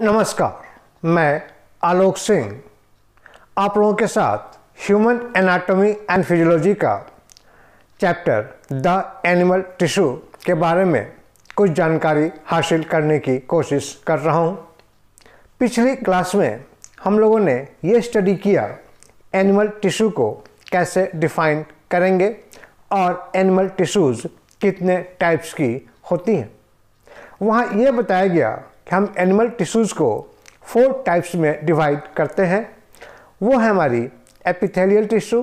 नमस्कार मैं आलोक सिंह आप लोगों के साथ ह्यूमन एनाटॉमी एंड फिजियोलॉजी का चैप्टर द एनिमल टिश्यू के बारे में कुछ जानकारी हासिल करने की कोशिश कर रहा हूँ पिछली क्लास में हम लोगों ने ये स्टडी किया एनिमल टिश्यू को कैसे डिफाइन करेंगे और एनिमल टिश्यूज़ कितने टाइप्स की होती हैं वहाँ ये बताया गया कि हम एनिमल टिश्यूज़ को फोर टाइप्स में डिवाइड करते हैं वो है हमारी epithelial tissue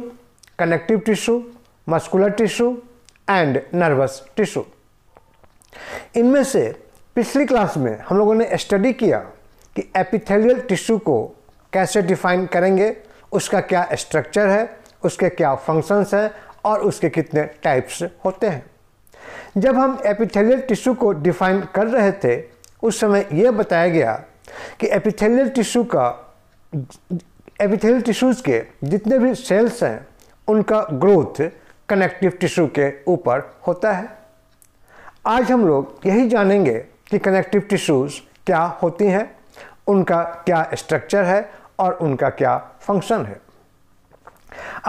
connective tissue muscular tissue and nervous tissue इनमें से पिछली क्लास में हम लोगों ने स्टडी किया कि एपिथेलियल टिश्यू को कैसे डिफाइन करेंगे उसका क्या स्ट्रक्चर है उसके क्या फंक्शंस हैं और उसके कितने टाइप्स होते हैं जब हम एपिथेलियल टिश्यू को डिफाइन कर रहे थे उस समय यह बताया गया कि एपिथेलियल टिश्यू का एपिथेलियल टिश्यूज़ के जितने भी सेल्स हैं उनका ग्रोथ कनेक्टिव टिश्यू के ऊपर होता है आज हम लोग यही जानेंगे कि कनेक्टिव टिश्यूज़ क्या होती हैं उनका क्या स्ट्रक्चर है और उनका क्या फंक्शन है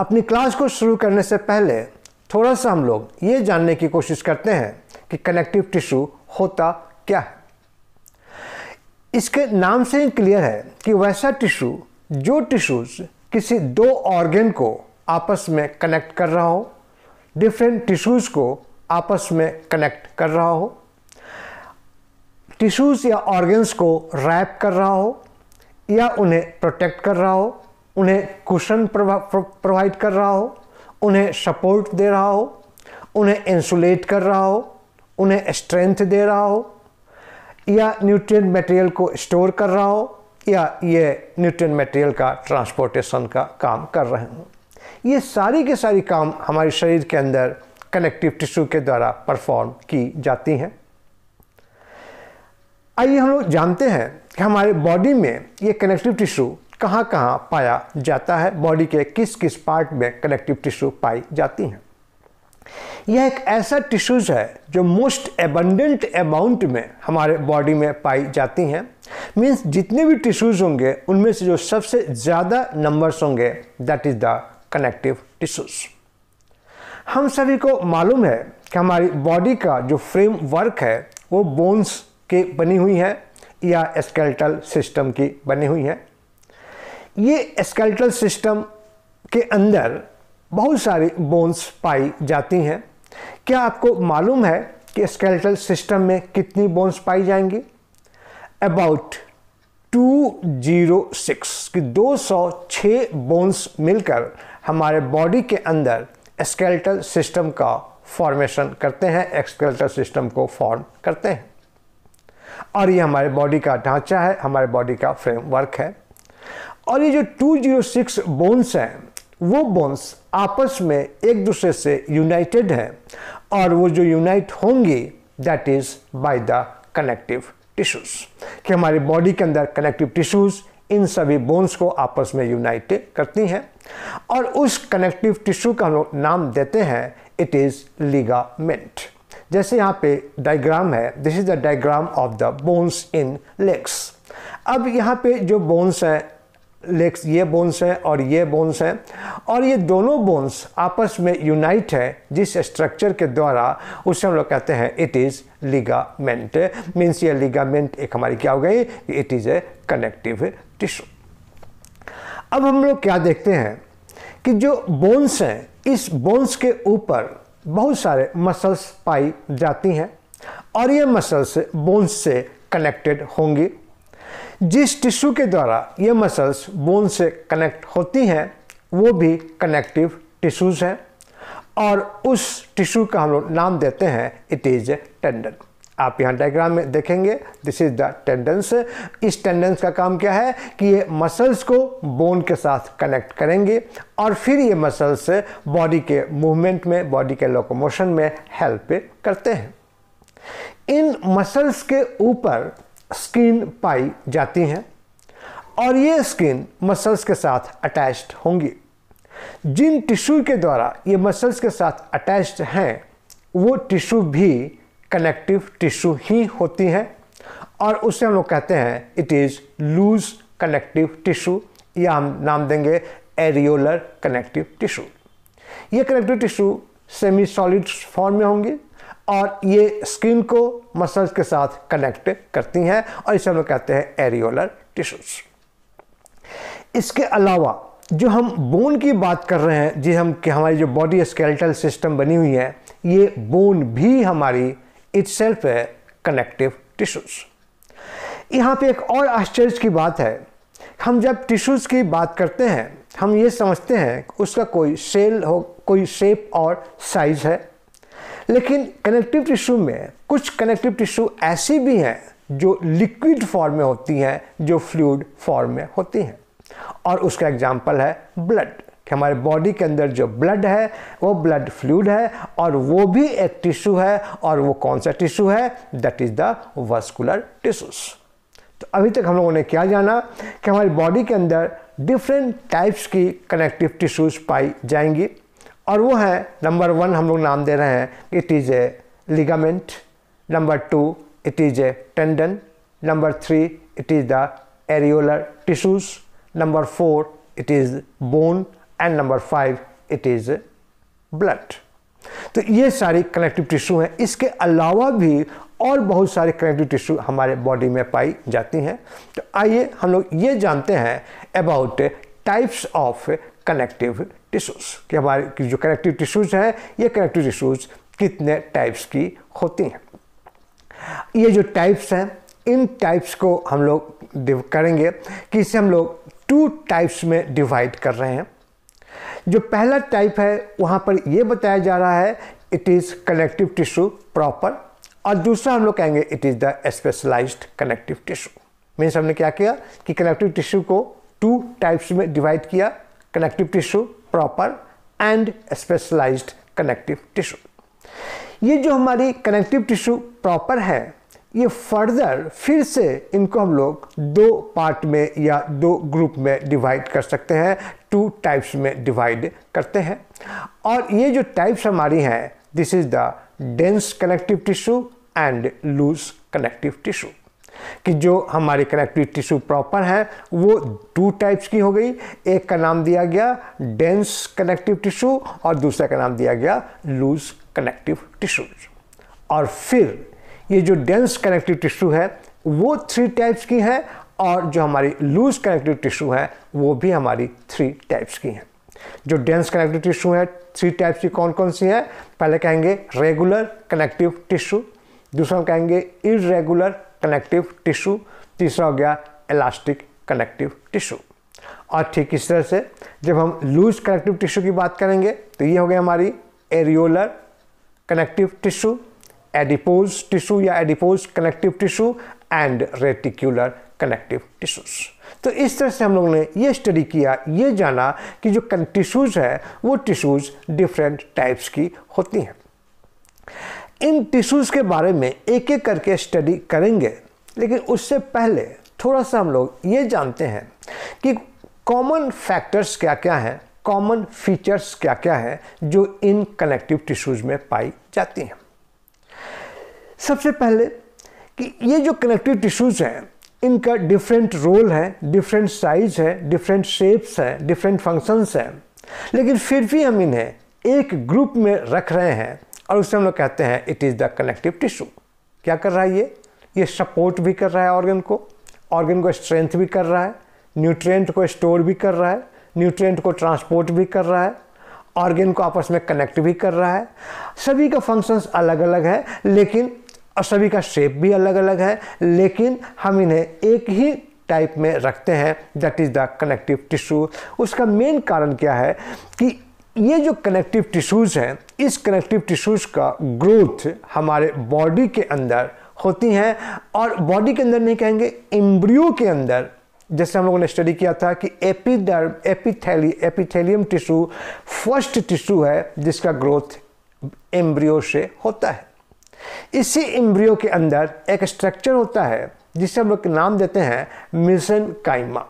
अपनी क्लास को शुरू करने से पहले थोड़ा सा हम लोग ये जानने की कोशिश करते हैं कि कनेक्टिव टिश्यू होता क्या है इसके नाम से ही क्लियर है कि वैसा टिश्यू जो टिश्यूज किसी दो ऑर्गेन को आपस में कनेक्ट कर रहा हो डिफरेंट टिश्यूज को आपस में कनेक्ट कर रहा हो टिश्यूज या ऑर्गेन्स को रैप कर रहा हो या उन्हें प्रोटेक्ट कर रहा हो उन्हें कुशन प्रोवाइड कर रहा हो उन्हें सपोर्ट दे रहा हो उन्हें इंसुलेट कर रहा हो उन्हें स्ट्रेंथ दे रहा हो या न्यूट्रिएंट मटेरियल को स्टोर कर रहा हो या ये न्यूट्रिएंट मटेरियल का ट्रांसपोर्टेशन का काम कर रहे हों ये सारी के सारी काम हमारे शरीर के अंदर कनेक्टिव टिश्यू के द्वारा परफॉर्म की जाती हैं आइए हम लोग जानते हैं कि हमारे बॉडी में ये कनेक्टिव टिश्यू कहाँ कहाँ पाया जाता है बॉडी के किस किस पार्ट में कनेक्टिव टिश्यू पाई जाती हैं यह एक ऐसा टिश्यूज है जो मोस्ट एबंडेंट अमाउंट में हमारे बॉडी में पाई जाती हैं मीन्स जितने भी टिश्यूज होंगे उनमें से जो सबसे ज़्यादा नंबर्स होंगे that is the connective tissues हम सभी को मालूम है कि हमारी बॉडी का जो फ्रेम वर्क है वो बोन्स के बनी हुई है या स्केल्टल सिस्टम की बनी हुई है ये स्केल्टल सिस्टम के अंदर बहुत सारी बोन्स पाई जाती हैं क्या आपको मालूम है कि स्केलेटल सिस्टम में कितनी बोन्स पाई जाएंगी अबाउट 206 की 206 बोन्स मिलकर हमारे बॉडी के अंदर स्केलेटल सिस्टम का फॉर्मेशन करते हैं एक्सकेलेटल सिस्टम को फॉर्म करते हैं और ये हमारे बॉडी का ढांचा है हमारे बॉडी का फ्रेमवर्क है और ये जो 206 बोन्स हैं वो बोन्स आपस में एक दूसरे से यूनाइटेड हैं और वो जो यूनाइट होंगी that is by the connective tissues कि हमारे बॉडी के अंदर कनेक्टिव टिश्यूज़ इन सभी बोन्स को आपस में यूनाइट करती हैं और उस कनेक्टिव टिश्यू का हम लोग नाम देते हैं इट इज़ लिगामेंट जैसे यहाँ पे डायग्राम है this is the diagram of the bones in legs अब यहाँ पे जो बोन्स हैं लेग्स ये बोन्स हैं और ये बोन्स हैं और ये दोनों बोन्स आपस में यूनाइट है जिस स्ट्रक्चर के द्वारा उसे हम लोग कहते हैं इट इज़ लिगामेंट मीन्स ये लिगामेंट एक हमारी क्या हो गई it is a connective tissue अब हम लोग क्या देखते हैं कि जो बोन्स हैं इस बोन्स के ऊपर बहुत सारे मसल्स पाई जाती हैं और ये मसल्स बोन्स से कनेक्टेड होंगी जिस टिश्यू के द्वारा ये मसल्स बोन से कनेक्ट होती हैं वो भी कनेक्टिव टिश्यूज़ हैं और उस टिश्यू का हम लोग नाम देते हैं इट इज़ ए टेंडन आप यहाँ डायग्राम में देखेंगे दिस इज द टेंडेंस इस टेंडेंस का काम क्या है कि ये मसल्स को बोन के साथ कनेक्ट करेंगे और फिर ये मसल्स बॉडी के मूवमेंट में बॉडी के लोकोमोशन में हेल्प करते हैं इन मसल्स के ऊपर स्किन पाई जाती हैं और ये स्किन मसल्स के साथ अटैच्ड होंगी जिन टिश्यू के द्वारा ये मसल्स के साथ अटैच्ड हैं वो टिश्यू भी कनेक्टिव टिश्यू ही होती हैं और उसे हम लोग कहते हैं it is loose connective tissue या हम नाम देंगे एरियोलर कनेक्टिव टिश्यू ये connective tissue semi solid form में होंगी और ये स्किन को मसल्स के साथ कनेक्ट करती हैं और इसे हम लोग कहते हैं एरियोलर टिश्यूज इसके अलावा जो हम बोन की बात कर रहे हैं जी हम कि हमारी जो बॉडी स्केलेटल सिस्टम बनी हुई है ये बोन भी हमारी इट्स है कनेक्टिव टिश्यूज यहाँ पे एक और आश्चर्य की बात है हम जब टिश्यूज़ की बात करते हैं हम ये समझते हैं उसका कोई सेल हो कोई शेप और साइज़ है लेकिन कनेक्टिव टिश्यू में कुछ कनेक्टिव टिश्यू ऐसी भी हैं जो लिक्विड फॉर्म में होती हैं जो फ्लूड फॉर्म में होती हैं और उसका एग्जाम्पल है ब्लड कि हमारे बॉडी के अंदर जो ब्लड है वो ब्लड फ्लूड है और वो भी एक टिश्यू है और वो कौन सा टिश्यू है that is the vascular tissues तो अभी तक हम लोगों ने क्या जाना कि हमारी बॉडी के अंदर डिफरेंट टाइप्स की कनेक्टिव टिश्यूज पाई जाएंगी और वो है नंबर वन हम लोग नाम दे रहे हैं it is a ligament number two it is a tendon number three it is the areolar tissues number four it is bone and number five it is blood तो ये सारी कनेक्टिव टिश्यू हैं इसके अलावा भी और बहुत सारे कनेक्टिव टिश्यू हमारे बॉडी में पाई जाती हैं तो आइए हम लोग ये जानते हैं about types of connective tissues कि हमारे जो कनेक्टिव टिश्यूज़ हैं ये कनेक्टिव टिश्यूज़ कितने टाइप्स की होती हैं ये जो टाइप्स हैं इन टाइप्स को हम लोग करेंगे कि इसे हम लोग टू टाइप्स में डिवाइड कर रहे हैं जो पहला टाइप है वहाँ पर ये बताया जा रहा है it is connective tissue proper और दूसरा हम लोग कहेंगे it is the specialised connective tissue means हमने क्या किया कि कनेक्टिव टिश्यू को टू टाइप्स में डिवाइड किया connective tissue proper and specialized connective tissue ये जो हमारी कनेक्टिव टिश्यू प्रॉपर है ये फर्दर फिर से इनको हम लोग दो पार्ट में या दो ग्रुप में डिवाइड कर सकते हैं टू टाइप्स में डिवाइड करते हैं और ये जो टाइप्स हमारी हैं this is the dense connective tissue and loose connective tissue कि जो हमारी कनेक्टिव टिश्यू प्रॉपर है वो टू टाइप्स की हो गई एक का नाम दिया गया डेंस कनेक्टिव टिश्यू और दूसरा का नाम दिया गया लूज कनेक्टिव टिश्यूज और फिर ये जो डेंस कनेक्टिव टिश्यू है वो थ्री टाइप्स की है और जो हमारी लूज कनेक्टिव टिश्यू है वो भी हमारी थ्री टाइप्स की हैं जो डेंस कनेक्टिव टिश्यू है थ्री टाइप्स की कौन कौन सी है पहले कहेंगे रेगुलर कनेक्टिव टिश्यू दूसरा कहेंगे इरेगुलर कनेक्टिव टिश्यू तीसरा हो गया इलास्टिक कनेक्टिव टिश्यू और ठीक इस तरह से जब हम लूज कनेक्टिव टिश्यू की बात करेंगे तो ये हो गया हमारी areolar connective tissue adipose tissue या adipose connective tissue and reticular connective tissues तो इस तरह से हम लोगों ने ये स्टडी किया ये जाना कि जो टिश्यूज़ है वो टिश्यूज़ डिफरेंट टाइप्स की होती हैं इन टिश्यूज़ के बारे में एक एक करके स्टडी करेंगे लेकिन उससे पहले थोड़ा सा हम लोग ये जानते हैं कि कॉमन फैक्टर्स क्या क्या हैं कॉमन फीचर्स क्या क्या हैं जो इन कनेक्टिव टिश्यूज़ में पाई जाती हैं सबसे पहले कि ये जो कनेक्टिव टिश्यूज़ हैं इनका डिफरेंट रोल है डिफरेंट साइज है डिफरेंट शेप्स हैं डिफरेंट फंक्शंस हैं लेकिन फिर भी हम इन्हें एक ग्रुप में रख रहे हैं और उसे हम लोग कहते हैं it is the connective tissue क्या कर रहा है ये ये सपोर्ट भी कर रहा है ऑर्गन को ऑर्गन को स्ट्रेंथ भी कर रहा है न्यूट्रिएंट को स्टोर भी कर रहा है न्यूट्रिएंट को ट्रांसपोर्ट भी कर रहा है ऑर्गेन को आपस में कनेक्ट भी कर रहा है सभी का फंक्शंस अलग अलग है लेकिन और सभी का शेप भी अलग अलग है लेकिन हम इन्हें एक ही टाइप में रखते हैं that is the connective tissue उसका मेन कारण क्या है कि ये जो कनेक्टिव टिश्यूज़ हैं इस कनेक्टिव टिश्यूज़ का ग्रोथ हमारे बॉडी के अंदर होती हैं और बॉडी के अंदर नहीं कहेंगे एम्ब्रियो के अंदर जैसे हम लोगों ने स्टडी किया था कि epiderm epitheli epithelium tissue first tissue है जिसका ग्रोथ एम्ब्रियो से होता है इसी एम्ब्रियो के अंदर एक स्ट्रक्चर होता है जिसे हम लोग नाम देते हैं मिजन काइमा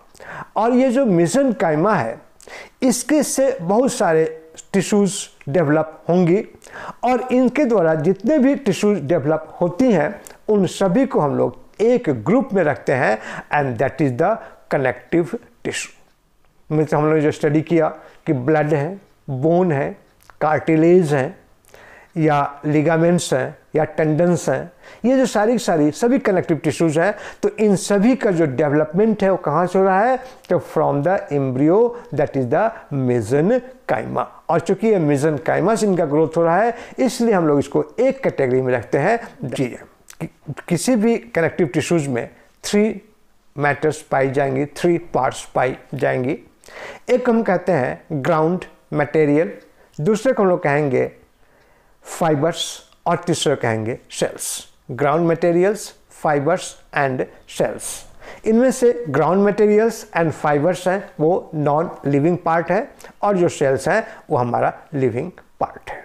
और ये जो मिजन काइमा है इसके से बहुत सारे टिश्यूज़ डेवलप होंगी और इनके द्वारा जितने भी टिश्यूज डेवलप होती हैं उन सभी को हम लोग एक ग्रुप में रखते हैं and that is the connective tissue means हम लोग जो स्टडी किया कि ब्लड है बोन है कार्टिलेज हैं या लिगामेंट्स हैं या टेंडेंस हैं ये जो सारी सारी सभी कनेक्टिव टिश्यूज़ हैं तो इन सभी का जो डेवलपमेंट है वो कहाँ से हो रहा है तो from the embryo that is the mesenchyma और चूंकि ये मेजन कायमा से इनका ग्रोथ हो रहा है इसलिए हम लोग इसको एक कैटेगरी में रखते हैं जी कि, किसी भी कनेक्टिव टिश्यूज़ में थ्री मैटर्स पाई जाएंगी थ्री पार्ट्स पाई जाएंगी एक हम कहते हैं ग्राउंड मटेरियल दूसरे को हम लोग कहेंगे फाइबर्स और तीसरे कहेंगे cells ground materials fibres and cells इनमें से ग्राउंड मटेरियल्स एंड फाइबर्स हैं वो नॉन लिविंग पार्ट है और जो सेल्स हैं वो हमारा लिविंग पार्ट है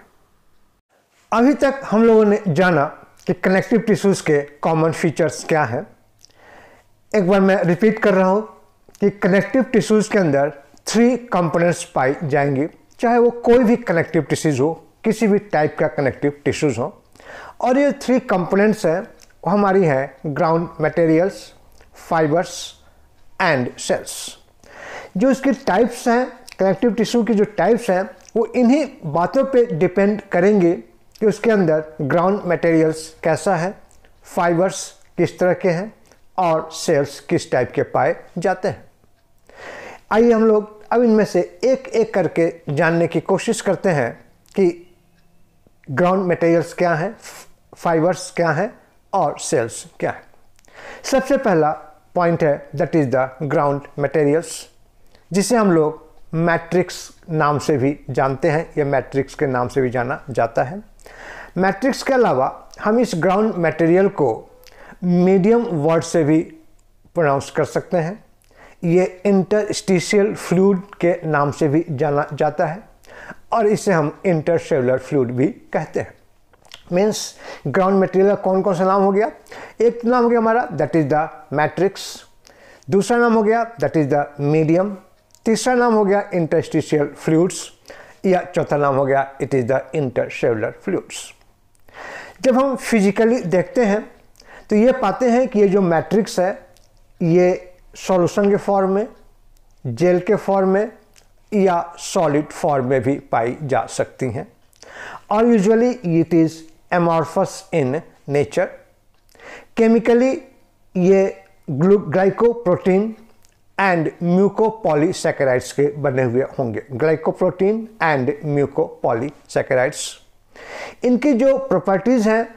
अभी तक हम लोगों ने जाना कि कनेक्टिव टिश्यूज़ के कॉमन फीचर्स क्या हैं एक बार मैं रिपीट कर रहा हूँ कि कनेक्टिव टिश्यूज़ के अंदर थ्री कंपोनेंट्स पाई जाएंगी चाहे वो कोई भी कनेक्टिव टिश्यूज हो किसी भी टाइप का कनेक्टिव टिश्यूज़ हो और ये थ्री कंपोनेंट्स हैं वो हमारी है ground materials fibres and cells जो इसकी टाइप्स हैं कनेक्टिव टिश्यू की जो टाइप्स हैं वो इन्हीं बातों पे डिपेंड करेंगे कि उसके अंदर ग्राउंड मटेरियल्स कैसा है फाइबर्स किस तरह के हैं और सेल्स किस टाइप के पाए जाते हैं आइए हम लोग अब इनमें से एक एक करके जानने की कोशिश करते हैं कि ग्राउंड मटेरियल्स क्या हैं फाइबर्स क्या हैं और सेल्स क्या हैं सबसे पहला पॉइंट है that is the ground materials जिसे हम लोग मैट्रिक्स नाम से भी जानते हैं या मैट्रिक्स के नाम से भी जाना जाता है मैट्रिक्स के अलावा हम इस ग्राउंड मटेरियल को मीडियम वर्ड से भी प्रोनाउंस कर सकते हैं ये इंटरस्टिशियल फ्लूड के नाम से भी जाना जाता है और इसे हम इंटरसेलुलर फ्लूड भी कहते हैं मीन्स ग्राउंड मटेरियल कौन कौन सा नाम हो गया एक नाम हो गया हमारा दैट इज़ द मैट्रिक्स दूसरा नाम हो गया दैट इज़ द मीडियम तीसरा नाम हो गया इंटरस्टिशियल फ्लूड्स या चौथा नाम हो गया it is the intercellular fluids जब हम फिजिकली देखते हैं तो ये पाते हैं कि ये जो मैट्रिक्स है ये सॉल्यूशन के फॉर्म में जेल के फॉर्म में या सॉलिड फॉर्म में भी पाई जा सकती हैं और usually it is amorphous in nature chemically ये ग्लाइकोप्रोटीन एंड म्यूकोपॉलीसेकेराइड्स के बने हुए होंगे ग्लाइकोप्रोटीन एंड म्यूकोपॉलीसेकेराइड्स इनकी जो प्रॉपर्टीज़ हैं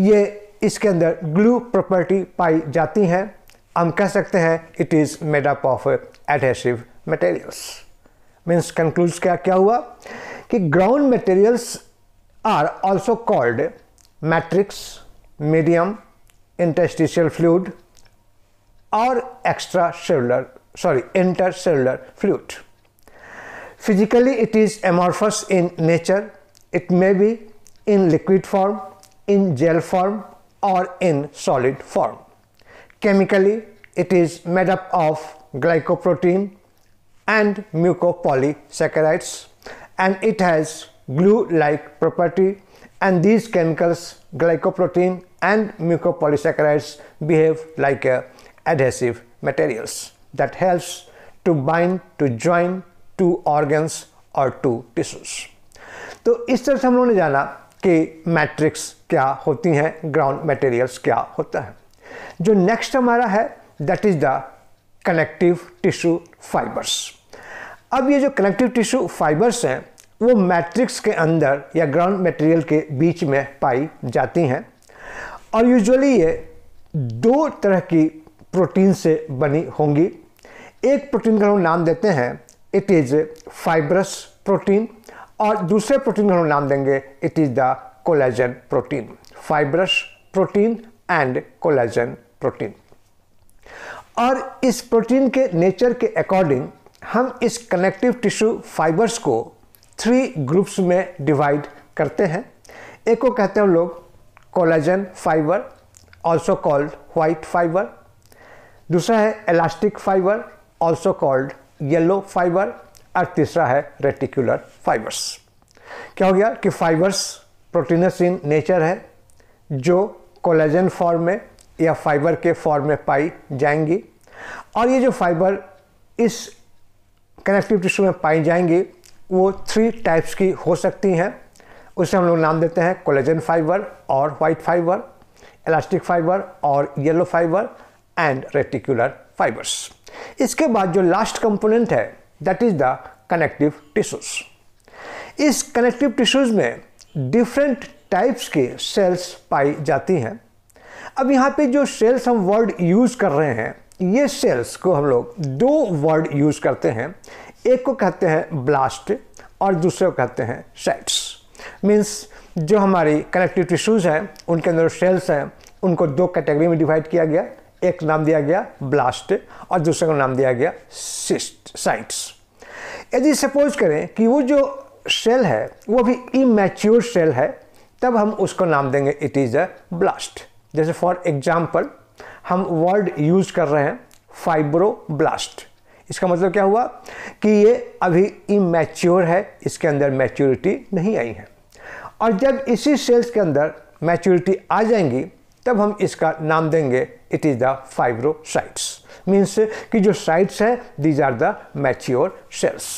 ये इसके अंदर ग्लू प्रॉपर्टी पाई जाती हैं हम कह सकते हैं it is made up of adhesive materials means concludes क्या क्या हुआ कि ground materials are also called matrix medium interstitial fluid or extracellular sorry intercellular fluid physically it is amorphous in nature it may be in liquid form in gel form or in solid form chemically it is made up of glycoprotein and mucopolysaccharides and it has glue-like property and these chemicals glycoprotein and mucopolysaccharides behave like a adhesive materials that helps to bind to join two organs or two tissues तो इस तरह से हम लोगों ने जाना कि matrix क्या होती हैं ग्राउंड मटेरियल्स क्या होता है जो नेक्स्ट हमारा है that is the connective tissue fibres अब ये जो कनेक्टिव टिश्यू फाइबर्स हैं वो मैट्रिक्स के अंदर या ग्राउंड मटेरियल के बीच में पाई जाती हैं और यूजुअली ये दो तरह की प्रोटीन से बनी होंगी एक प्रोटीन का हम नाम देते हैं इट इज़ फाइबरस प्रोटीन और दूसरे प्रोटीन का हम नाम देंगे it is the collagen protein fibrous protein and collagen protein और इस प्रोटीन के नेचर के अकॉर्डिंग हम इस कनेक्टिव टिश्यू फाइबर्स को थ्री ग्रुप्स में डिवाइड करते हैं एक को कहते हैं लोग collagen fibre also called white fibre दूसरा है elastic fibre also called yellow fibre और तीसरा है रेटिकुलर फाइबर्स क्या हो गया कि फाइबर्स प्रोटीनस इन नेचर है जो कोलेजन फॉर्म में या फाइबर के फॉर्म में पाई जाएंगी और ये जो फाइबर इस कनेक्टिव टिश्यू में पाई जाएंगी वो थ्री टाइप्स की हो सकती हैं उसे हम लोग नाम देते हैं कोलेजन फाइबर और वाइट फाइबर इलास्टिक फाइबर और yellow fibre and reticular fibres इसके बाद जो लास्ट कंपोनेंट है that is the connective tissues इस कनेक्टिव टिश्यूज़ में डिफरेंट टाइप्स की सेल्स पाई जाती हैं अब यहाँ पे जो सेल्स हम वर्ड यूज़ कर रहे हैं ये सेल्स को हम लोग दो वर्ड यूज़ करते हैं एक को कहते हैं ब्लास्ट और दूसरे को कहते हैं सेट्स मीन्स जो हमारी कनेक्टिव टिश्यूज़ हैं उनके अंदर सेल्स हैं उनको दो कैटेगरी में डिवाइड किया गया एक नाम दिया गया ब्लास्ट और दूसरे का नाम दिया गया सिस्ट साइट्स यदि सपोज करें कि वो जो सेल है वो भी इमेच्योर सेल है तब हम उसको नाम देंगे इट इज़ अ ब्लास्ट जैसे फॉर एग्जाम्पल हम वर्ड यूज कर रहे हैं फाइब्रोब्लास्ट इसका मतलब क्या हुआ कि ये अभी इमेच्योर है इसके अंदर मैच्योरिटी नहीं आई है और जब इसी सेल्स के अंदर मैच्योरिटी आ जाएंगी तब हम इसका नाम देंगे it is the fibrocytes means कि जो साइट्स हैं these are the mature cells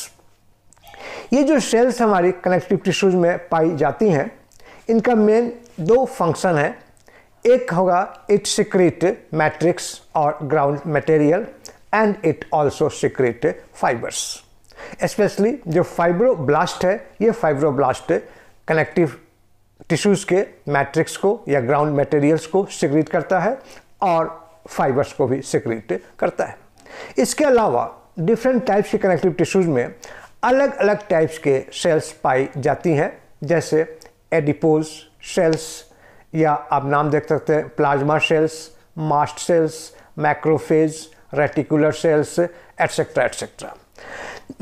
ये जो सेल्स हमारी कनेक्टिव टिश्यूज में पाई जाती हैं इनका मेन दो फंक्शन है एक होगा इट सिक्रेट मैट्रिक्स और ground material and it also secrete fibres specially जो फाइब्रोब्लास्ट है ये फाइब्रोब्लास्ट कनेक्टिव टिश्यूज़ के मैट्रिक्स को या ग्राउंड मटेरियल्स को सिक्रेट करता है और फाइबर्स को भी सिक्रेट करता है इसके अलावा डिफरेंट टाइप्स के कनेक्टिव टिश्यूज़ में अलग अलग टाइप्स के सेल्स पाई जाती हैं जैसे एडिपोज सेल्स या आप नाम देख सकते हैं plasma cells mast cells macrophage reticular cells etcetera etcetera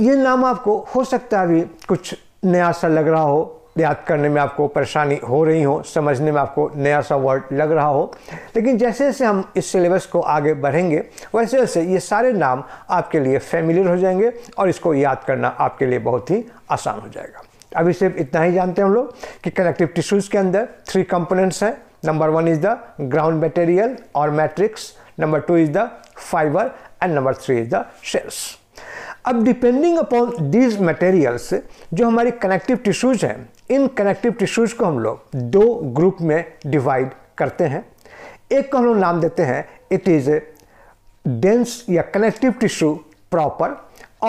ये नाम आपको हो सकता है अभी कुछ नया सा लग रहा हो याद करने में आपको परेशानी हो रही हो समझने में आपको नया सा वर्ड लग रहा हो लेकिन जैसे जैसे हम इस सिलेबस को आगे बढ़ेंगे वैसे वैसे ये सारे नाम आपके लिए फेमिलियर हो जाएंगे और इसको याद करना आपके लिए बहुत ही आसान हो जाएगा अभी सिर्फ इतना ही जानते हैं हम लोग कि कनेक्टिव टिश्यूज़ के अंदर थ्री कंपोनेंट्स हैं number one is the ground material और matrix number two is the fibre and number three is the cells अब डिपेंडिंग अपॉन दीज मटेरियल्स जो हमारी कनेक्टिव टिश्यूज़ हैं इन कनेक्टिव टिश्यूज़ को हम लोग दो ग्रुप में डिवाइड करते हैं एक को हम लोग नाम देते हैं इट इज़ ए डेंस या कनेक्टिव टिश्यू प्रॉपर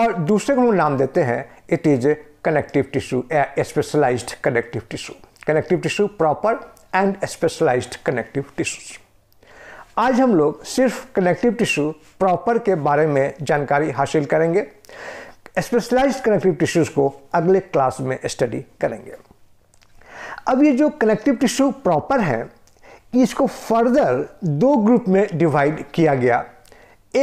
और दूसरे को हम लोग नाम देते हैं it is a connective tissue, a specialized connective tissue. Connective tissue proper and specialised connective tissues आज हम लोग सिर्फ कनेक्टिव टिश्यू प्रॉपर के बारे में जानकारी हासिल करेंगे स्पेशलाइज्ड कनेक्टिव टिश्यूज को अगले क्लास में स्टडी करेंगे अब ये जो कनेक्टिव टिश्यू प्रॉपर है इसको फर्दर दो ग्रुप में डिवाइड किया गया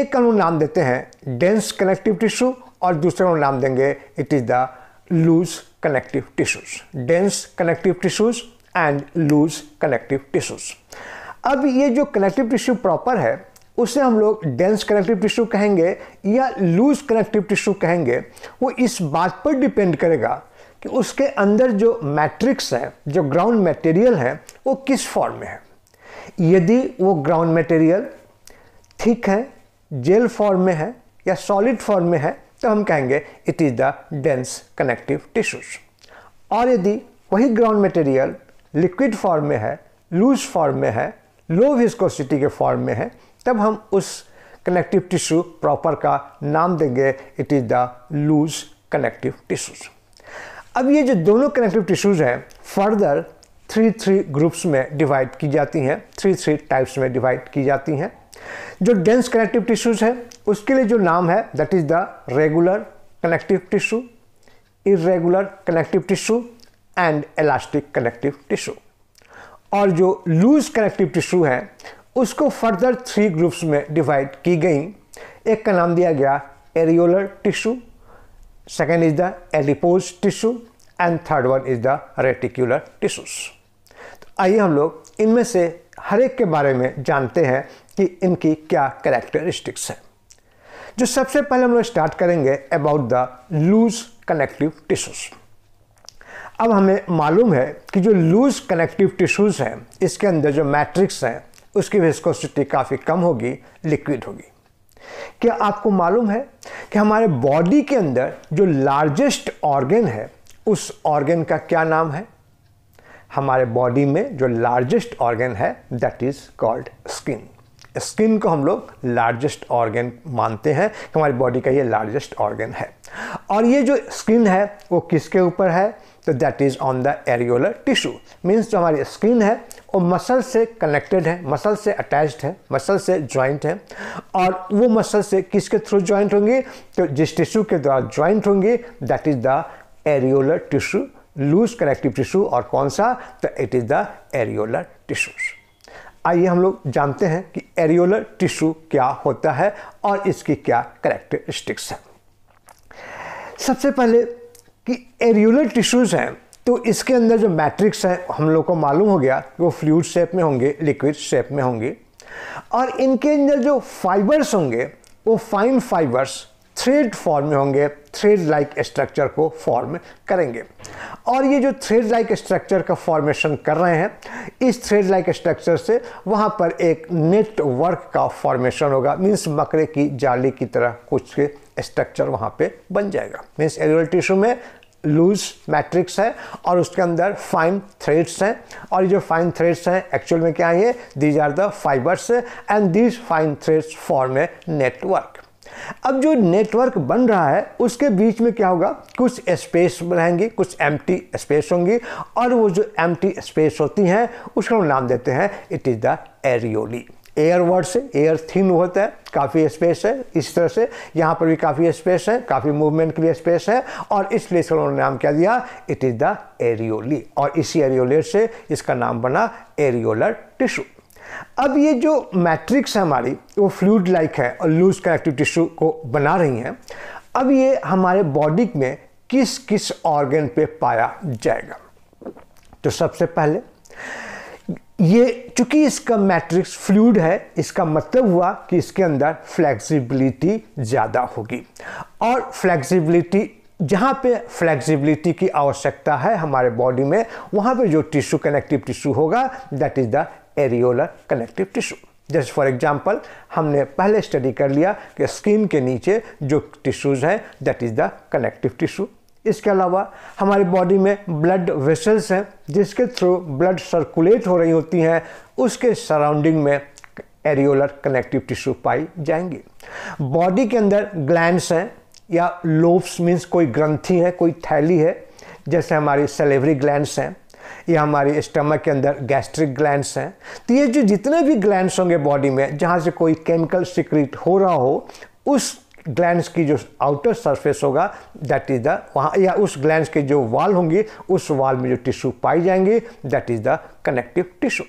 एक का नाम देते हैं डेंस कनेक्टिव टिश्यू और दूसरे को नाम देंगे it is the loose connective tissues dense connective tissues and loose connective tissues अब ये जो कनेक्टिव टिश्यू प्रॉपर है उसे हम लोग डेंस कनेक्टिव टिश्यू कहेंगे या लूज कनेक्टिव टिश्यू कहेंगे वो इस बात पर डिपेंड करेगा कि उसके अंदर जो मैट्रिक्स है जो ग्राउंड मटेरियल है वो किस फॉर्म में है यदि वो ग्राउंड मटेरियल थिक है जेल फॉर्म में है या सॉलिड फॉर्म में है तो हम कहेंगे it is the dense connective tissues और यदि वही ग्राउंड मटेरियल लिक्विड फॉर्म में है लूज फॉर्म में है लो विस्कोसिटी के फॉर्म में है तब हम उस कनेक्टिव टिश्यू प्रॉपर का नाम देंगे it is the loose connective tissues अब ये जो दोनों कनेक्टिव टिश्यूज हैं फर्दर थ्री थ्री ग्रुप्स में डिवाइड की जाती हैं थ्री थ्री टाइप्स में डिवाइड की जाती हैं जो डेंस कनेक्टिव टिश्यूज़ है उसके लिए जो नाम है that is the regular connective tissue irregular connective tissue and elastic connective tissue और जो लूज कनेक्टिव टिश्यू है उसको फर्दर थ्री ग्रुप्स में डिवाइड की गई एक का नाम दिया गया areolar tissue second is the adipose tissue and third one is the reticular tissues तो आइए हम लोग इनमें से हर एक के बारे में जानते हैं कि इनकी क्या करेक्टरिस्टिक्स है जो सबसे पहले हम लोग स्टार्ट करेंगे about the loose connective tissues अब हमें मालूम है कि जो लूज कनेक्टिव टिश्यूज़ हैं इसके अंदर जो मैट्रिक्स हैं उसकी विस्कोसिटी काफ़ी कम होगी लिक्विड होगी क्या आपको मालूम है कि हमारे बॉडी के अंदर जो लार्जेस्ट ऑर्गेन है उस ऑर्गेन का क्या नाम है हमारे बॉडी में जो लार्जेस्ट ऑर्गन है that is called skin skin को हम लोग लार्जेस्ट ऑर्गन मानते हैं कि हमारी बॉडी का ये लार्जेस्ट ऑर्गन है और ये जो स्किन है वो किसके ऊपर है तो that is on the areolar tissue means जो हमारी स्किन है वो मसल से कनेक्टेड है मसल से अटैच्ड है मसल से ज्वाइंट है और वो मसल से किसके थ्रू ज्वाइंट होंगे तो जिस टिश्यू के द्वारा ज्वाइंट होंगे that is the areolar tissue loose connective tissue और कौन सा तो it is the areolar tissues आइए हम लोग जानते हैं कि एरियोलर टिश्यू क्या होता है और इसकी क्या करेक्टरिस्टिक्स है सबसे पहले कि एरियोलर टिश्यूज़ हैं तो इसके अंदर जो मैट्रिक्स है हम लोग को मालूम हो गया कि वो फ्लूड शेप में होंगे लिक्विड शेप में होंगे और इनके अंदर जो फाइबर्स होंगे वो फाइन फाइबर्स थ्रेड फॉर्म में होंगे थ्रेड लाइक स्ट्रक्चर को फॉर्म करेंगे और ये जो थ्रेड लाइक स्ट्रक्चर का फॉर्मेशन कर रहे हैं इस थ्रेड लाइक स्ट्रक्चर से वहाँ पर एक नेटवर्क का फॉर्मेशन होगा मीन्स मकरे की जाली की तरह कुछ स्ट्रक्चर वहाँ पे बन जाएगा मीन्स एनुअल टिश्यू में लूज मैट्रिक्स है और उसके अंदर फाइन थ्रेड्स हैं और ये जो फाइन थ्रेड्स हैं एक्चुअल में क्या है these are the fibres and these fine threads form a network अब जो नेटवर्क बन रहा है उसके बीच में क्या होगा कुछ स्पेस रहेंगी कुछ एम स्पेस होंगी और वो जो एम स्पेस होती हैं उसका हम नाम देते हैं it is the areoli air word से एयर थिन होता है काफ़ी स्पेस है इस तरह से यहाँ पर भी काफ़ी स्पेस है काफ़ी मूवमेंट के लिए स्पेस है और इसलिए इसका उन्होंने नाम क्या दिया इट इज़ द एरियोली और इसी एरियोलेट से इसका नाम बना एरियोलर टिश्यू अब ये जो मैट्रिक्स है हमारी वो फ्लूड लाइक है और लूज कनेक्टिव टिश्यू को बना रही हैं अब ये हमारे बॉडी में किस किस ऑर्गन पे पाया जाएगा तो सबसे पहले ये चूंकि इसका मैट्रिक्स फ्लूड है इसका मतलब हुआ कि इसके अंदर फ्लेक्सिबिलिटी ज़्यादा होगी और फ्लेक्सिबिलिटी जहाँ पे फ्लेक्सिबिलिटी की आवश्यकता है हमारे बॉडी में वहाँ पे जो टिश्यू कनेक्टिव टिश्यू होगा that is the areolar connective tissue जैसे फॉर एग्जांपल हमने पहले स्टडी कर लिया कि स्किन के नीचे जो टिश्यूज़ हैं that is the connective tissue इसके अलावा हमारे बॉडी में ब्लड वेसल्स हैं जिसके थ्रू ब्लड सर्कुलेट हो रही होती हैं उसके सराउंडिंग में एरियोलर कनेक्टिव टिश्यू पाई जाएंगी बॉडी के अंदर ग्लैंड्स हैं या लोब्स मीन्स कोई ग्रंथी है कोई थैली है जैसे हमारी सेलेवरी ग्लैंड्स हैं ये हमारी स्टमक के अंदर गैस्ट्रिक ग्लैंड्स हैं तो ये जो जितने भी ग्लैंड्स होंगे बॉडी में जहाँ से कोई केमिकल सिक्रिट हो रहा हो उस ग्लैंड्स की जो आउटर सरफेस होगा दैट इज़ द वहाँ या उस ग्लैंड्स के जो वाल होंगी उस वाल में जो टिश्यू पाई जाएंगे that is the connective tissue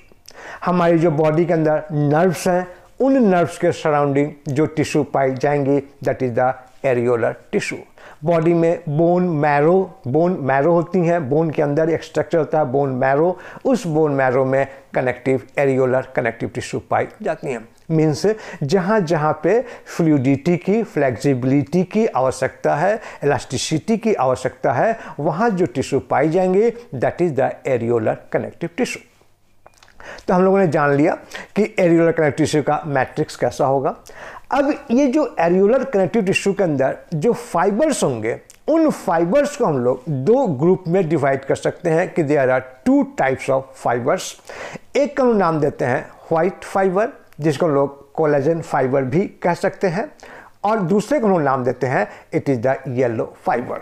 हमारी जो बॉडी के अंदर नर्व्स हैं उन नर्व्स के सराउंडिंग जो टिश्यू पाई जाएंगी that is the areolar tissue body में बोन मैरो बोन मैरो होती हैं बोन के अंदर एक स्ट्रक्चर होता है बोन मैरो उस बोन मैरो में कनेक्टिव एरियोलर कनेक्टिव टिश्यू पाई जाती हैं मीन्स जहाँ जहाँ पे फ्लूडिटी की फ्लेक्सिबिलिटी की आवश्यकता है इलास्टिसिटी की आवश्यकता है वहाँ जो टिश्यू पाई जाएंगे that is the areolar connective tissue तो हम लोगों ने जान लिया कि एरियोलर कनेक्टिव टिश्यू का मैट्रिक्स कैसा होगा अब ये जो एरियोलर कनेक्टिव टिश्यू के अंदर जो फाइबर्स होंगे उन फाइबर्स को हम लोग दो ग्रुप में डिवाइड कर सकते हैं कि there are two types of fibres एक का हम नाम देते हैं व्हाइट फाइबर जिसको लोग कोलेजन फाइबर भी कह सकते हैं और दूसरे को हम नाम देते हैं it is the yellow fibre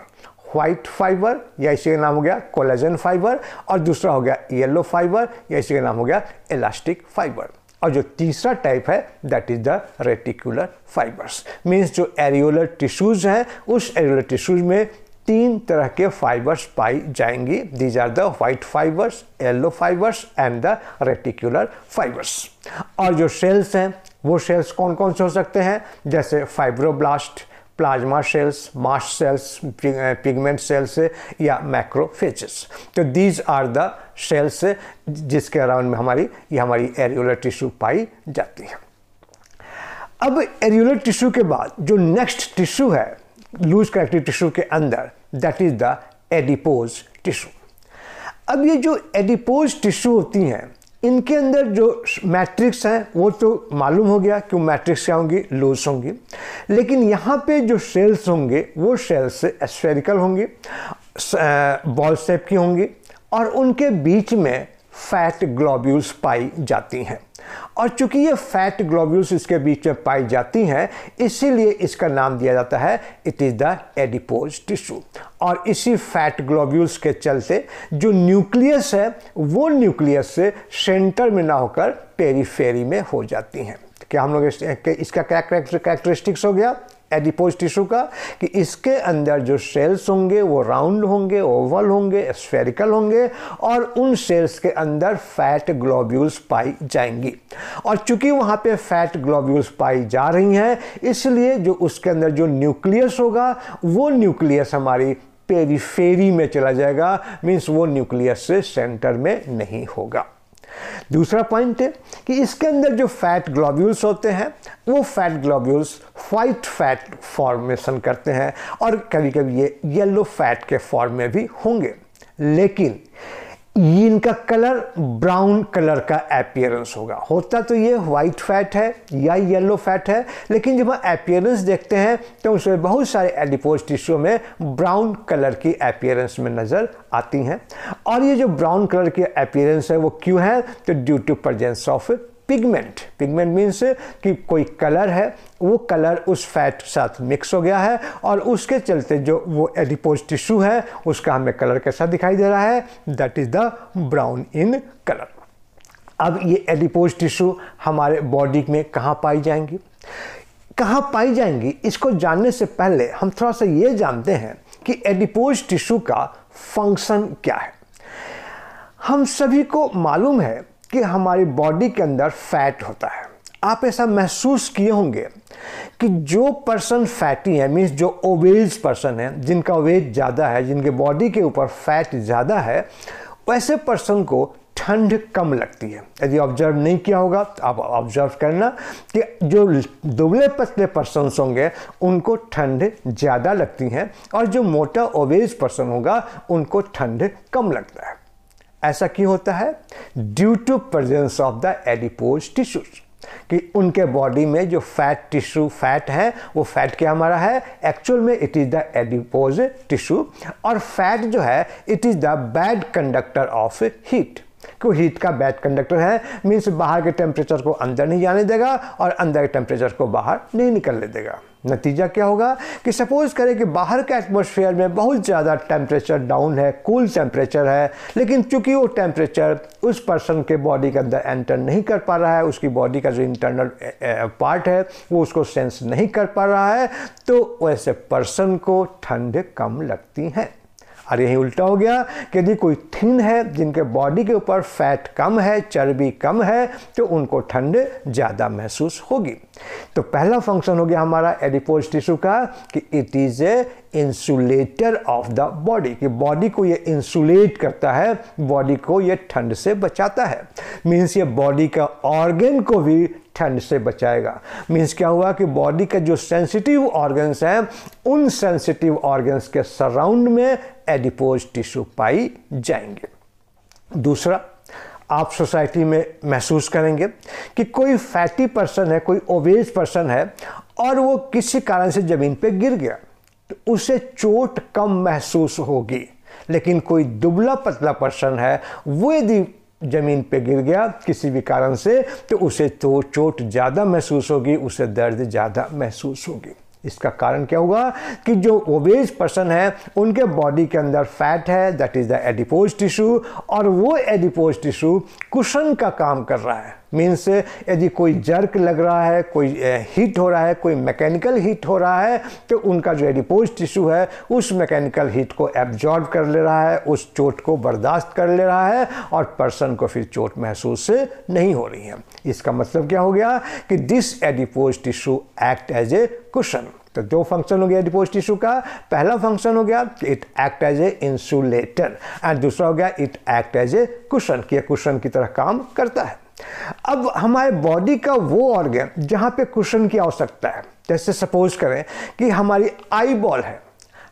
white fibre या इसी का नाम हो गया कोलेजन फाइबर और दूसरा हो गया येलो फाइबर या इसी का नाम हो गया इलास्टिक फाइबर और जो तीसरा टाइप है that is the reticular fibres means जो एरियोलर टिश्यूज़ हैं उस एरियोलर टिश्यूज़ में तीन तरह के फाइबर्स पाई जाएंगी these are the white fibres yellow fibres and the reticular fibres और जो सेल्स हैं वो सेल्स कौन कौन से हो सकते हैं जैसे fibroblast plasma cells mast cells pigment cells या मैक्रोफेजेस तो दीज आर द सेल्स जिसके अराउंड में हमारी ये हमारी एरियोलर टिश्यू पाई जाती है अब एरियोलर टिश्यू के बाद जो नेक्स्ट टिश्यू है लूज कनेक्टिव टिश्यू के अंदर that is the adipose tissue अब ये जो एडिपोज टिश्यू होती हैं इनके अंदर जो मैट्रिक्स हैं वो तो मालूम हो गया कि वो मैट्रिक्स क्या होंगी लूज होंगी लेकिन यहाँ पे जो सेल्स होंगे वो सेल्स स्फेरिकल होंगी बॉल शेप की होंगी और उनके बीच में फैट ग्लोब्यूल्स पाई जाती हैं और चूंकि ये फैट ग्लोब्यूल्स इसके बीच में पाई जाती हैं इसीलिए इसका नाम दिया जाता है it is the adipose tissue और इसी फैट ग्लोब्यूल्स के चलते जो न्यूक्लियस है वो न्यूक्लियस से सेंटर में ना होकर पेरीफेरी में हो जाती हैं तो क्या हम लोग इसका क्या करेक्टरिस्टिक्स हो गया एडिपोज टिश्यू का कि इसके अंदर जो सेल्स होंगे वो राउंड होंगे ओवल होंगे स्फेरिकल होंगे और उन सेल्स के अंदर फैट ग्लोब्यूल्स पाई जाएंगी और चूंकि वहाँ पे फैट ग्लोब्यूल्स पाई जा रही हैं इसलिए जो उसके अंदर जो न्यूक्लियस होगा वो न्यूक्लियस हमारी पेरीफेरी में चला जाएगा मीन्स वो न्यूक्लियस से सेंटर में नहीं होगा दूसरा पॉइंट है कि इसके अंदर जो फैट ग्लोब्यूल्स होते हैं वो fat globules white fat formation करते हैं और कभी कभी ये येलो फैट के फॉर्म में भी होंगे लेकिन ये इनका कलर ब्राउन कलर का अपियरेंस होगा होता तो ये वाइट फैट है या येलो फैट है लेकिन जब हम अपियरेंस देखते हैं तो उसमें बहुत सारे एडिपोज टिश्यू में ब्राउन कलर की अपियरेंस में नज़र आती हैं और ये जो ब्राउन कलर की अपियरेंस है वो क्यों है तो due to presence of pigment pigment means कि कोई कलर है वो कलर उस फैट के साथ मिक्स हो गया है और उसके चलते जो वो एडिपोज टिश्यू है उसका हमें कलर कैसा दिखाई दे रहा है that is the brown in colour अब ये एडिपोज टिश्यू हमारे बॉडी में कहाँ पाई जाएंगी कहाँ पाई जाएंगी इसको जानने से पहले हम थोड़ा सा ये जानते हैं कि एडिपोज टिश्यू का फंक्शन क्या है हम सभी को मालूम है कि हमारी बॉडी के अंदर फैट होता है आप ऐसा महसूस किए होंगे कि जो पर्सन फैटी है मीन्स जो ओवेज पर्सन है जिनका वेट ज़्यादा है जिनके बॉडी के ऊपर फैट ज़्यादा है वैसे पर्सन को ठंड कम लगती है यदि ऑब्जर्व नहीं किया होगा तो आप ऑब्जर्व करना कि जो दुबले पतले पर्सनस होंगे उनको ठंड ज़्यादा लगती हैं और जो मोटा ओवेज पर्सन होगा उनको ठंड कम लगता है ऐसा क्यों होता है due to presence of the adipose tissues कि उनके बॉडी में जो फैट टिश्यू फैट है वो फैट क्या हमारा है एक्चुअल में it is the adipose tissue और फैट जो है it is the bad conductor of heat क्यों हीट का बैड कंडक्टर है मीन्स बाहर के टेम्परेचर को अंदर नहीं जाने देगा और अंदर के टेम्परेचर को बाहर नहीं निकलने देगा नतीजा क्या होगा कि सपोज़ करें कि बाहर के एटमोसफेयर में बहुत ज़्यादा टेम्परेचर डाउन है कूल टेम्परेचर है लेकिन चूंकि वो टेम्परेचर उस पर्सन के बॉडी के अंदर एंटर नहीं कर पा रहा है उसकी बॉडी का जो इंटरनल पार्ट है वो उसको सेंस नहीं कर पा रहा है तो वैसे पर्सन को ठंड कम लगती हैं और यही उल्टा हो गया कि यदि कोई थिन है जिनके बॉडी के ऊपर फैट कम है चर्बी कम है तो उनको ठंड ज़्यादा महसूस होगी तो पहला फंक्शन हो गया हमारा एडिपोज टिश्यू का कि it is a insulator of the body कि बॉडी को ये इंसुलेट करता है बॉडी को ये ठंड से बचाता है मीन्स ये बॉडी का ऑर्गन को भी ठंड से बचाएगा मीन्स क्या हुआ कि बॉडी के जो सेंसिटिव ऑर्गन्स हैं उन सेंसिटिव ऑर्गन्स के सराउंड में एडिपोज टिश्यू पाई जाएंगे दूसरा आप सोसाइटी में महसूस करेंगे कि कोई फैटी पर्सन है कोई ओवेज पर्सन है और वो किसी कारण से ज़मीन पे गिर गया तो उसे चोट कम महसूस होगी लेकिन कोई दुबला पतला पर्सन है वो यदि ज़मीन पे गिर गया किसी भी कारण से तो उसे तो चोट ज़्यादा महसूस होगी उसे दर्द ज़्यादा महसूस होगी इसका कारण क्या होगा कि जो ओबेज पर्सन है उनके बॉडी के अंदर फैट है that is the adipose tissue और वो एडिपोज टिश्यू कुशन का काम कर रहा है मीन्स eh, यदि कोई जर्क लग रहा है कोई हीट eh, हो रहा है कोई मैकेनिकल हीट हो रहा है तो उनका जो एडिपोज टिश्यू है उस मैकेनिकल हीट को एब्जॉर्ब कर ले रहा है उस चोट को बर्दाश्त कर ले रहा है और पर्सन को फिर चोट महसूस नहीं हो रही है इसका मतलब क्या हो गया कि this adipose tissue act as a cushion तो दो फंक्शन हो गया एडिपोज टिश्यू का पहला फंक्शन हो गया it act as a insulator and दूसरा हो गया it act as a cushion कि यह कुशन की तरह काम करता है अब हमारे बॉडी का वो ऑर्गन जहाँ पे कुशन की आवश्यकता है जैसे सपोज करें कि हमारी आई बॉल है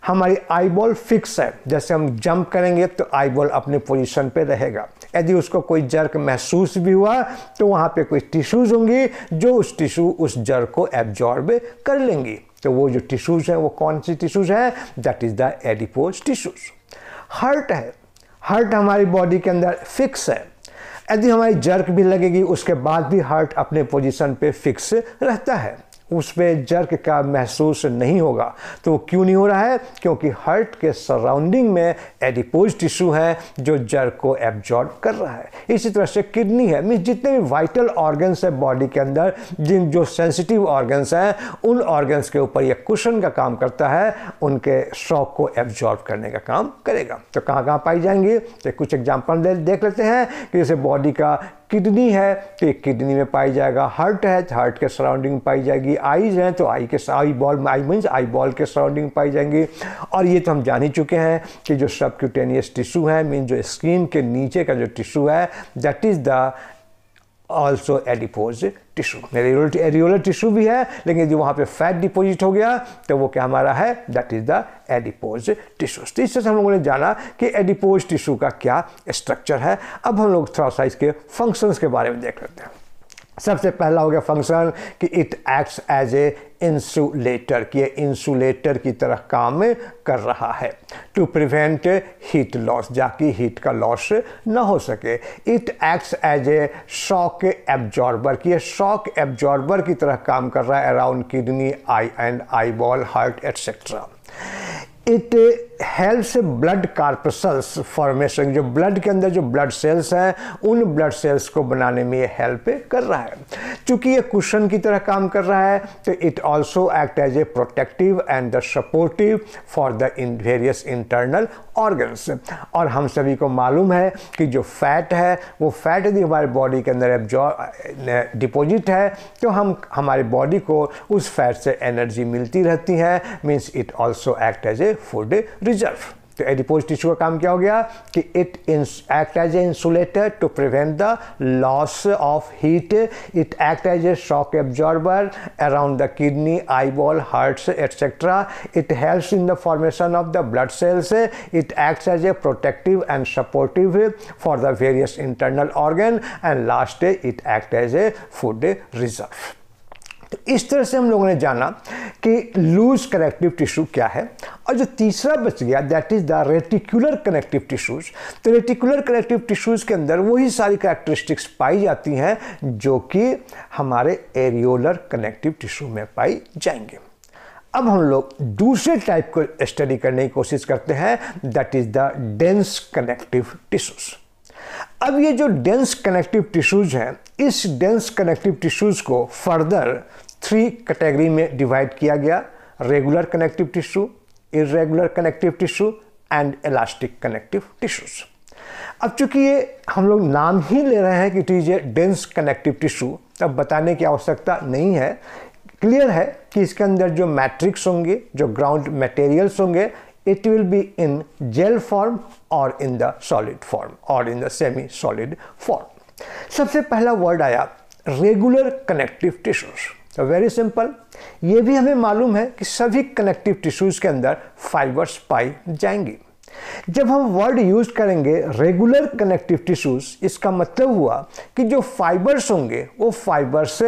हमारी आई बॉल फिक्स है जैसे हम जंप करेंगे तो आई बॉल अपने पोजीशन पे रहेगा यदि उसको कोई जर्क महसूस भी हुआ तो वहाँ पे कोई टिश्यूज़ होंगी जो उस टिश्यू उस जर्क को एब्जॉर्ब कर लेंगी तो वो जो टिश्यूज़ हैं वो कौन सी टिश्यूज़ हैं that is the adipose tissues heart है हर्ट हमारी बॉडी के अंदर फिक्स है यदि हमारी जर्क भी लगेगी उसके बाद भी हार्ट अपने पोजीशन पे फिक्स रहता है उसमें जर्क का महसूस नहीं होगा तो क्यों नहीं हो रहा है क्योंकि हर्ट के सराउंडिंग में एडिपोज टिश्यू है जो जर्क को एब्जॉर्ब कर रहा है इसी तरह से किडनी है मीन जितने भी वाइटल ऑर्गन्स है बॉडी के अंदर जिन जो सेंसिटिव ऑर्गन्स हैं उन ऑर्गन्स के ऊपर यह कुशन का काम करता है उनके शॉक को एब्जॉर्ब करने का काम करेगा तो कहाँ कहाँ पाई जाएंगी तो कुछ एग्जाम्पल देख लेते हैं कि जैसे बॉडी का किडनी है तो एक किडनी में पाई जाएगा हार्ट है तो हार्ट के सराउंडिंग में पाई जाएगी आईज हैं तो आई के eye ball eye means eye ball के सराउंडिंग पाई जाएंगी और ये तो हम जान ही चुके हैं कि जो सबक्यूटेनियस टिशू है मीन जो स्किन के नीचे का जो टिश्यू है that is the also adipose tissue areolar tissue भी है लेकिन जो वहाँ पे फैट डिपोजिट हो गया तो वो क्या हमारा है that is the adipose tissue तो इससे हम लोगों ने जाना कि एडिपोज टिशू का क्या स्ट्रक्चर है अब हम लोग थोड़ा सा इसके फंक्शंस के बारे में देख लेते हैं सबसे पहला हो गया फंक्शन कि it acts as a insulator कि इंसुलेटर की तरह काम कर रहा है टू प्रिवेंट हीट लॉस जाकि हीट का लॉस ना हो सके it acts as a shock absorber कि ये शॉक एब्जॉर्बर की तरह काम कर रहा है around kidney eye and eye ball heart etcetera it help blood corpuscles formation जो ब्लड के अंदर जो ब्लड सेल्स हैं उन ब्लड सेल्स को बनाने में ये हेल्प कर रहा है चूंकि ये कुशन की तरह काम कर रहा है तो it also act as a protective and the supportive for the in various internal organs और हम सभी को मालूम है कि जो फैट है वो फैट यदि हमारे बॉडी के अंदर डिपॉजिट है तो हम हमारे बॉडी को उस फैट से एनर्जी मिलती रहती है means it also act as a food preserve तो एडिपोज टिश्यू का काम क्या हो गया कि it act as a insulator to prevent the loss of heat it act as a shock absorber around the kidney eyeball hearts etcetera it helps in the formation of the blood cells it act as a protective and supportive for the various internal organ and last it act as a food reserve तो इस तरह से हम लोगों ने जाना कि loose corrective tissue क्या है और जो तीसरा बच गया that is the reticular connective tissues तो रेटिकुलर कनेक्टिव टिश्यूज़ के अंदर वही सारी कैरेक्टरिस्टिक्स पाई जाती हैं जो कि हमारे एरियोलर कनेक्टिव टिश्यू में पाई जाएंगे अब हम लोग दूसरे टाइप को स्टडी करने की कोशिश करते हैं that is the dense connective tissues अब ये जो डेंस कनेक्टिव टिश्यूज़ हैं इस डेंस कनेक्टिव टिश्यूज़ को फर्दर थ्री कैटेगरी में डिवाइड किया गया regular connective tissue irregular connective tissue and elastic connective tissues अब चूंकि ये हम लोग नाम ही ले रहे हैं कि it is a dense connective tissue तब बताने की आवश्यकता नहीं है क्लियर है कि इसके अंदर जो मैट्रिक्स होंगे जो ग्राउंड मटेरियल्स होंगे it will be in gel form और इन द सॉलिड फॉर्म और in the semi solid form सबसे पहला वर्ड आया regular connective tissues very simple ये भी हमें मालूम है कि सभी कनेक्टिव टिश्यूज़ के अंदर फाइबर्स पाई जाएंगी जब हम वर्ड यूज करेंगे रेगुलर कनेक्टिव टिश्यूज इसका मतलब हुआ कि जो फाइबर्स होंगे वो फाइबर्स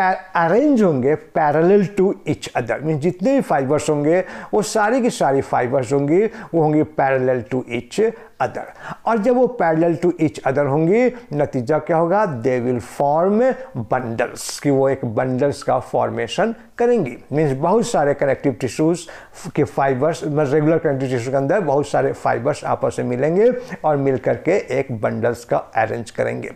अरेंज होंगे parallel to each other mean जितने भी फाइबर्स होंगे वो सारी की सारी फाइबर्स होंगी वो होंगी पैरेलल टू इच अदर और जब वो पैरेलल टू इच अदर होंगी नतीजा क्या होगा दे विल फॉर्म बंडल्स कि वो एक बंडल्स का फॉर्मेशन करेंगी मीन्स बहुत सारे कनेक्टिव टिश्यूज के फाइबर्स रेगुलर कनेक्टिव टिश्यू के अंदर बहुत सारे फाइबर्स आपस में मिलेंगे और मिल करके एक बंडल्स का अरेंज करेंगे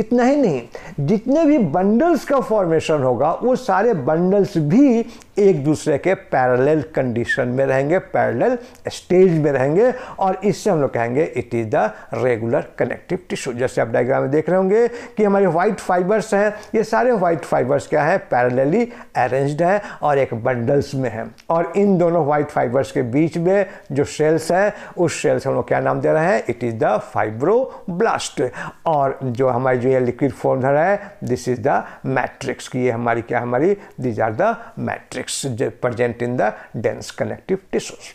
इतना ही नहीं जितने भी बंडल्स का फॉर्मेशन होगा वो सारे बंडल्स भी एक दूसरे के पैरेलल कंडीशन में रहेंगे पैरेलल स्टेज में रहेंगे और इससे हम लोग कहेंगे it is the regular connective tissue जैसे आप डायग्राम में देख रहे होंगे कि हमारे व्हाइट फाइबर्स हैं ये सारे व्हाइट फाइबर्स क्या है पैरेलली अरेंज्ड हैं और एक बंडल्स में हैं और इन दोनों व्हाइट फाइबर्स के बीच में जो सेल्स हैं उस सेल्स को हम लोग क्या नाम दे रहे हैं इट इज़ द फाइब्रोब्लास्ट और जो हमारी जो ये लिक्विड फॉर्म धर है दिस इज़ द मैट्रिक्स की ये हमारी क्या हमारी these are the matrix present in the dense connective tissues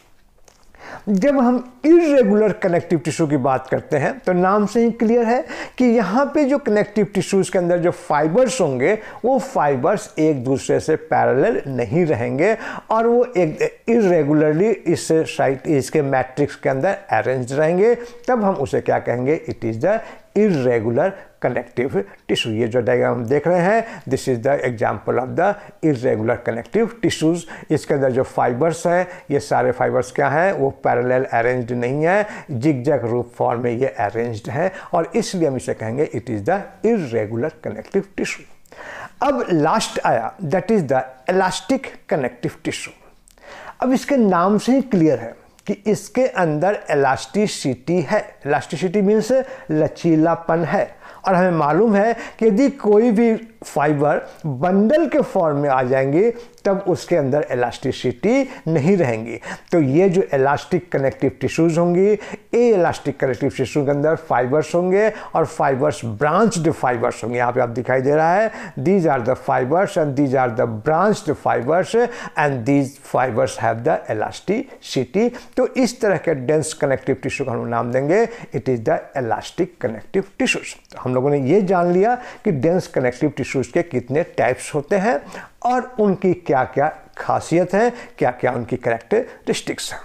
जब हम इरेगुलर कनेक्टिव टिश्यू की बात करते हैं तो नाम से ही क्लियर है कि यहाँ पे जो कनेक्टिव टिश्यूज़ के अंदर जो फाइबर्स होंगे वो फाइबर्स एक दूसरे से पैरेलल नहीं रहेंगे और वो एक इरेगुलरली इस साइट इसके मैट्रिक्स के अंदर अरेंज रहेंगे तब हम उसे क्या कहेंगे it is the irregular connective tissue ये जो डायग्राम हम देख रहे हैं this is the example of the irregular connective tissues इसके अंदर जो फाइबर्स हैं ये सारे फाइबर्स क्या हैं वो पैरेलल अरेंज्ड नहीं है जिगजैग रूप फॉर्म में ये अरेंज्ड है और इसलिए हम इसे कहेंगे it is the irregular connective tissue अब लास्ट आया that is the elastic connective tissue अब इसके नाम से ही क्लियर है कि इसके अंदर इलास्टिसिटी है इलास्टिसिटी मीन्स लचीलापन है और हमें मालूम है कि यदि कोई भी फाइबर बंडल के फॉर्म में आ जाएंगे तब उसके अंदर एलास्टिसिटी नहीं रहेंगी तो ये जो इलास्टिक कनेक्टिव टिश्यूज़ होंगी ए इलास्टिक कनेक्टिव टिश्यू के अंदर फाइबर्स होंगे और फाइबर्स ब्रांच फाइबर्स होंगे यहाँ पे आप दिखाई दे रहा है these are the fibres and these are the branch fibres and these fibres have the elasticity तो इस तरह के डेंस कनेक्टिव टिश्यू का हम नाम देंगे it is the elastic connective tissues हम लोगों ने ये जान लिया कि डेंस कनेक्टिव टिश्यू टिश्यूज के कितने टाइप्स होते हैं और उनकी क्या क्या खासियत है क्या क्या उनकी करेक्टरिस्टिक्स हैं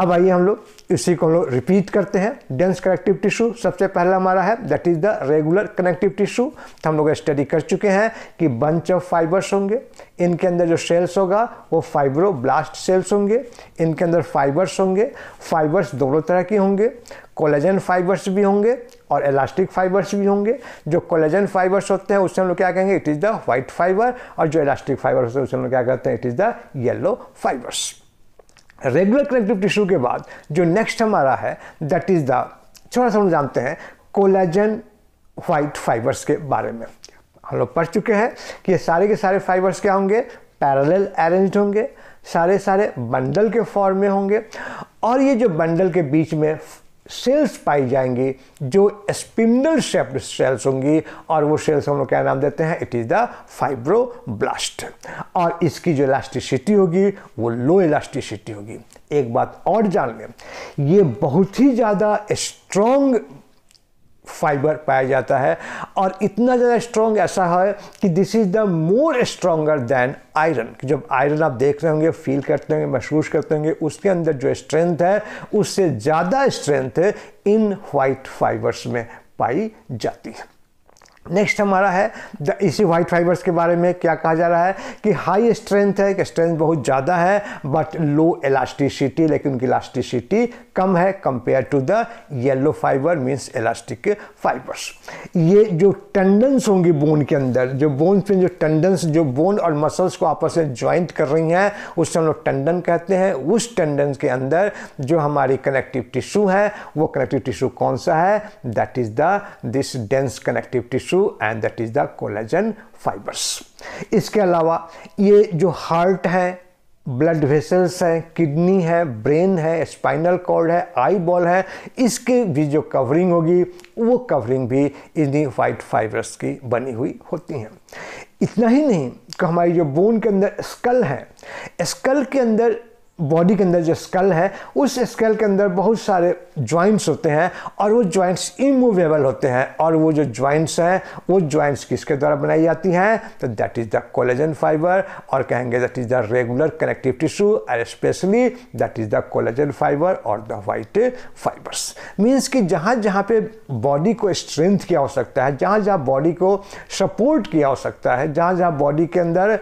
अब आइए हम लोग इसी को हम लोग रिपीट करते हैं डेंस कनेक्टिव टिश्यू सबसे पहला हमारा है that is the regular connective tissue तो हम लोग स्टडी कर चुके हैं कि बंच ऑफ फाइबर्स होंगे इनके अंदर जो सेल्स होगा वो ब्लास्ट सेल्स होंगे इनके अंदर फाइबर्स होंगे फाइबर्स दोनों तरह के होंगे कोलेजन फाइबर्स भी होंगे और इलास्टिक फाइबर्स भी होंगे जो कोलेजन फाइबर्स होते हैं उससे हम लोग क्या कहेंगे it is the white fibre और जो इलास्टिक फाइबर्स होते हैं उससे हम लोग क्या कहते हैं it is the yellow fibres regular connective tissue के बाद जो नेक्स्ट हमारा है दैट इज़ द थोड़ा सा हम जानते हैं कोलेजन वाइट फाइबर्स के बारे में हम लोग पढ़ चुके हैं कि ये सारे के सारे फाइबर्स क्या होंगे पैरेलल अरेंज होंगे सारे सारे बंडल के फॉर्म में होंगे और ये जो बंडल के बीच में सेल्स पाई जाएंगी जो स्पिंडल शेप्ड सेल्स होंगी और वो सेल्स हम लोग क्या नाम देते हैं इट इज़ द फाइब्रोब्लास्ट और इसकी जो इलास्टिसिटी होगी वो लो इलास्टिसिटी होगी एक बात और जान लें ये बहुत ही ज़्यादा स्ट्रॉन्ग फाइबर पाया जाता है और इतना ज़्यादा स्ट्रॉन्ग ऐसा है कि this is the more stronger than iron जब आयरन आप देख रहे होंगे फील करते होंगे महसूस करते होंगे उसके अंदर जो स्ट्रेंथ है उससे ज़्यादा स्ट्रेंथ इन वाइट फाइबर्स में पाई जाती है नेक्स्ट हमारा है इसी वाइट फाइबर्स के बारे में क्या कहा जा रहा है कि हाई स्ट्रेंथ है कि स्ट्रेंथ बहुत ज़्यादा है बट लो इलास्टिसिटी लेकिन उनकी इलास्टिसिटी कम है compare to the yellow fibre means elastic fibres ये जो टेंडेंस होंगी बोन के अंदर जो बोन पे जो टेंडेंस जो बोन और मसल्स को आपस में ज्वाइंट कर रही हैं उससे हम लोग टेंडन कहते हैं उस टेंडेंस के अंदर जो हमारी कनेक्टिव टिश्यू है वो कनेक्टिव टिश्यू कौन सा है that is the this dense connective tissue tissue and that is the collagen fibres इसके अलावा ये जो हार्ट है ब्लड वेसल्स हैं किडनी है ब्रेन है स्पाइनल कॉर्ड है आई बॉल है इसके भी जो कवरिंग होगी वो कवरिंग भी इन्हीं वाइट फाइबर्स की बनी हुई होती हैं इतना ही नहीं कि हमारी जो बोन के अंदर स्कल है स्कल के अंदर बॉडी के अंदर जो स्कल है उस स्कल के अंदर बहुत सारे जॉइंट्स होते हैं और वो जॉइंट्स इमूवेबल होते हैं और वो जो जॉइंट्स हैं वो जॉइंट्स किसके द्वारा बनाई जाती हैं तो that is the collagen fibre और कहेंगे that is the regular connective tissue और specially that is the collagen fibre और द वाइट फाइबर्स मीन्स कि जहाँ जहाँ पे बॉडी को स्ट्रेंथ की आवश्यकता है जहाँ जहाँ बॉडी को सपोर्ट की आवश्यकता है जहाँ जहाँ बॉडी के अंदर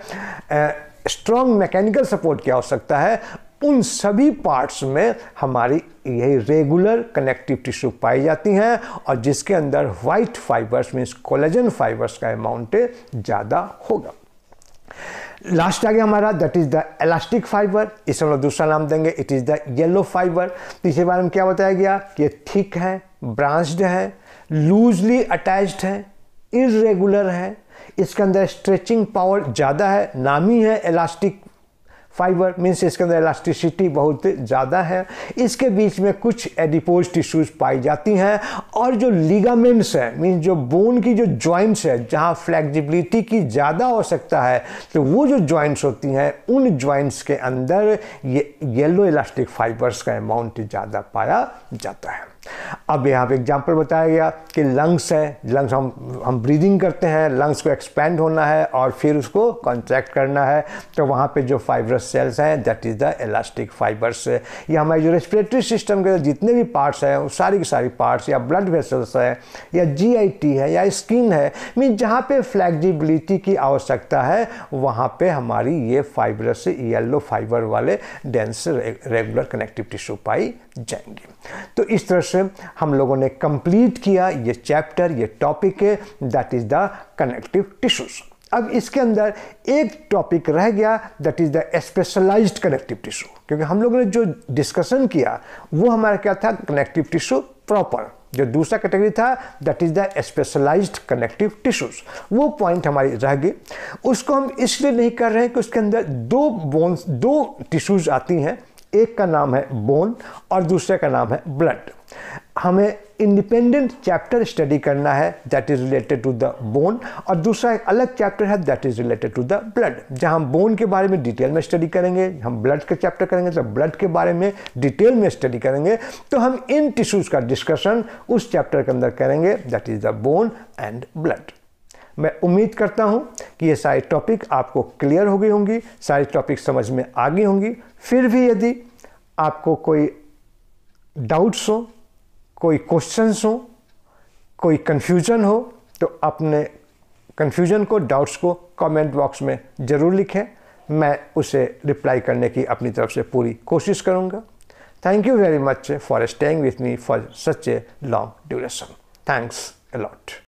स्ट्रॉन्ग मैकेनिकल सपोर्ट की आवश्यकता है उन सभी पार्ट्स में हमारी यही रेगुलर कनेक्टिव टिश्यू पाई जाती हैं और जिसके अंदर white fibres means collagen fibres का अमाउंट ज़्यादा होगा लास्ट आ गया हमारा that is the elastic fibre इसे हम लोग दूसरा नाम देंगे it is the yellow fibre तो इसके बारे में क्या बताया गया कि ये थिक है ब्रांच्ड है लूजली अटैच्ड है इरेगुलर है इसके अंदर स्ट्रेचिंग पावर ज़्यादा है नामी है इलास्टिक फाइबर मीन्स इसके अंदर इलास्टिसिटी बहुत ज़्यादा है इसके बीच में कुछ एडिपोज टिश्यूज पाई जाती हैं और जो लिगामेंट्स हैं मीन्स जो बोन की जो जॉइंट्स है जहाँ फ्लैक्जिबिलिटी की ज़्यादा हो सकता है तो वो जो जॉइंट्स होती हैं उन जॉइंट्स के अंदर ये येलो इलास्टिक फाइबर्स का अमाउंट ज़्यादा पाया जाता है अब यहाँ पे एग्जांपल बताया गया कि लंग्स है लंग्स हम हम ब्रीदिंग करते हैं लंग्स को एक्सपेंड होना है और फिर उसको कॉन्ट्रैक्ट करना है तो वहाँ पे जो फाइबरस सेल्स हैं that is the elastic fibres या हमारे जो रेस्पिरेटरी सिस्टम के जितने भी पार्ट्स हैं वो सारी की सारी पार्ट्स या ब्लड वेसल्स हैं या जी है या स्किन है मीन जहाँ पर फ्लैक्जिबिलिटी की आवश्यकता है वहाँ पर हमारी ये फाइबरस येल्लो फाइबर वाले डेंस रेगुलर कनेक्टिव टिश्यू पाई जाएंगी तो इस तरह से हम लोगों ने कंप्लीट किया ये चैप्टर ये टॉपिक है that is the connective tissues अब इसके अंदर एक टॉपिक रह गया that is the specialised connective tissue क्योंकि हम लोगों ने जो डिस्कशन किया वो हमारा क्या था कनेक्टिव टिश्यू प्रॉपर जो दूसरा कैटेगरी था that is the specialised connective tissues वो पॉइंट हमारी रह गई उसको हम इसलिए नहीं कर रहे हैं कि उसके अंदर दो बोन्स दो टिश्यूज आती हैं एक का नाम है बोन और दूसरे का नाम है ब्लड हमें इंडिपेंडेंट चैप्टर स्टडी करना है that is related to the bone और दूसरा एक अलग चैप्टर है that is related to the blood जहां हम बोन के बारे में डिटेल में स्टडी करेंगे हम ब्लड के चैप्टर करेंगे तो ब्लड के बारे में डिटेल में स्टडी करेंगे तो हम इन टिश्यूज़ का डिस्कशन उस चैप्टर के अंदर करेंगे that is the bone and blood मैं उम्मीद करता हूँ कि ये सारे टॉपिक आपको क्लियर हो गई होंगी सारे टॉपिक समझ में आ गई होंगी फिर भी यदि आपको कोई डाउट्स हो कोई क्वेश्चंस हो कोई कन्फ्यूजन हो तो अपने कन्फ्यूजन को डाउट्स को कमेंट बॉक्स में ज़रूर लिखें मैं उसे रिप्लाई करने की अपनी तरफ से पूरी कोशिश करूँगा thank you very much for staying with me for such a long duration thanks allot